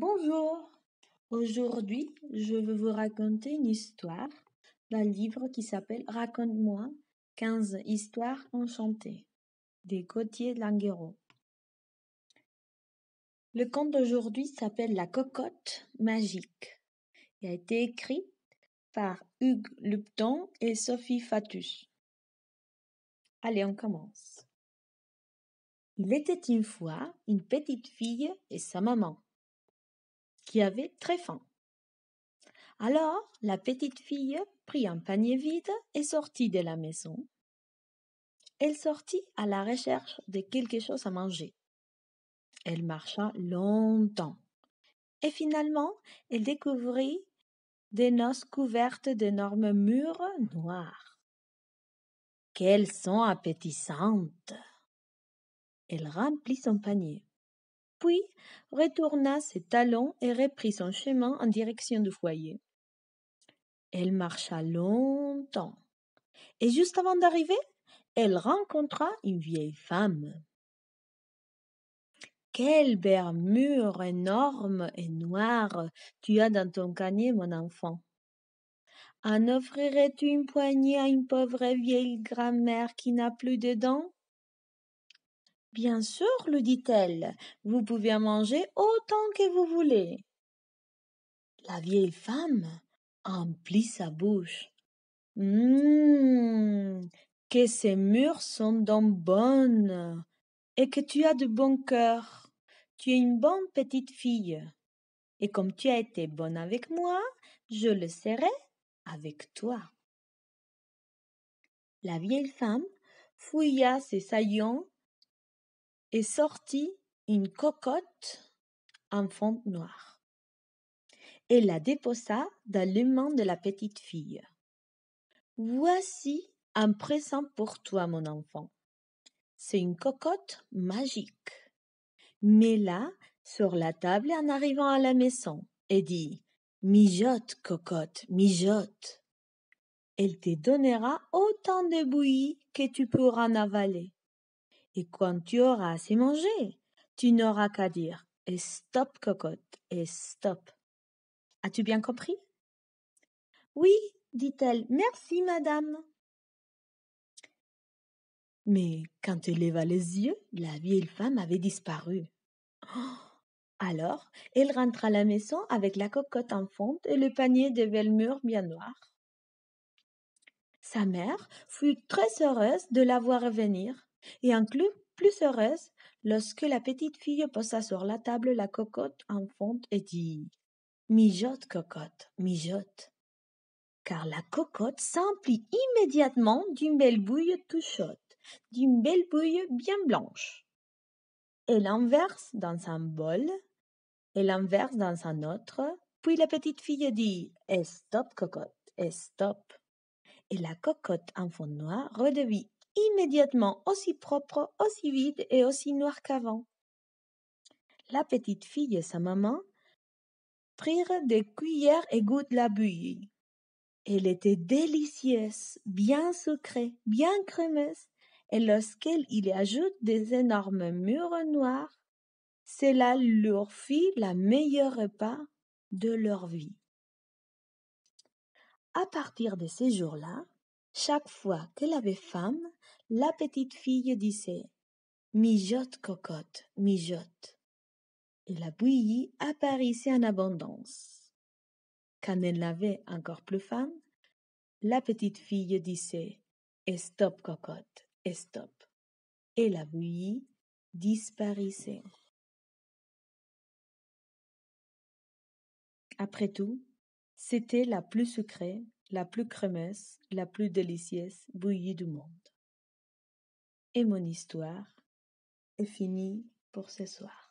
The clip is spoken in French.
Bonjour. Aujourd'hui, je veux vous raconter une histoire d'un livre qui s'appelle Raconte-moi 15 histoires enchantées de Gauthier Languero. Le conte d'aujourd'hui s'appelle La cocotte magique et a été écrit par Hugues Lupton et Sophie Fatus. Allez, on commence. Il était une fois une petite fille et sa maman qui avait très faim. Alors la petite fille prit un panier vide et sortit de la maison. Elle sortit à la recherche de quelque chose à manger. Elle marcha longtemps. Et finalement, elle découvrit des noces couvertes d'énormes murs noirs. Qu'elles sont appétissantes! Elle remplit son panier puis retourna ses talons et reprit son chemin en direction du foyer. Elle marcha longtemps, et juste avant d'arriver, elle rencontra une vieille femme. Quel bermure énorme et noir tu as dans ton canier, mon enfant. En offrirais-tu une poignée à une pauvre vieille grand-mère qui n'a plus de dents Bien sûr, lui dit-elle, vous pouvez en manger autant que vous voulez. La vieille femme emplit sa bouche. Hum, que ces murs sont donc bonnes et que tu as de bon cœur. Tu es une bonne petite fille. Et comme tu as été bonne avec moi, je le serai avec toi. La vieille femme fouilla ses saillons et sortit une cocotte en fond noir et la déposa dans les mains de la petite fille. Voici un présent pour toi, mon enfant. C'est une cocotte magique. Mets-la sur la table en arrivant à la maison et dis Mijote, cocotte, mijote. Elle te donnera autant de bouillie que tu pourras en avaler. Et quand tu auras assez mangé, tu n'auras qu'à dire et stop cocotte et stop. As-tu bien compris Oui, dit-elle, merci madame. Mais quand elle leva les yeux, la vieille femme avait disparu. Alors, elle rentra à la maison avec la cocotte en fonte et le panier de velmur bien noir. Sa mère fut très heureuse de la voir revenir et encore plus heureuse lorsque la petite fille posa sur la table la cocotte en fonte et dit Mijote, cocotte, mijote. Car la cocotte s'emplit immédiatement d'une belle bouille tout chaude, d'une belle bouille bien blanche. Elle verse dans un bol, elle verse dans un autre, puis la petite fille dit eh, Stop, cocotte, eh, stop. Et la cocotte en fond noir redevit immédiatement aussi propre, aussi vide et aussi noir qu'avant. La petite fille et sa maman prirent des cuillères et goûtent la bouillie. Elle était délicieuse, bien sucrée, bien crémeuse, et lorsqu'elle y ajoute des énormes murs noirs, cela leur fit la meilleure repas de leur vie. À partir de ces jours-là, chaque fois qu'elle avait femme, la petite fille disait Mijote cocotte, mijote. Et la bouillie apparaissait en abondance. Quand elle n'avait encore plus femme la petite fille disait Stop cocotte, stop. Et la bouillie disparaissait. Après tout, c'était la plus sucrée la plus crémeuse, la plus délicieuse bouillie du monde. Et mon histoire est finie pour ce soir.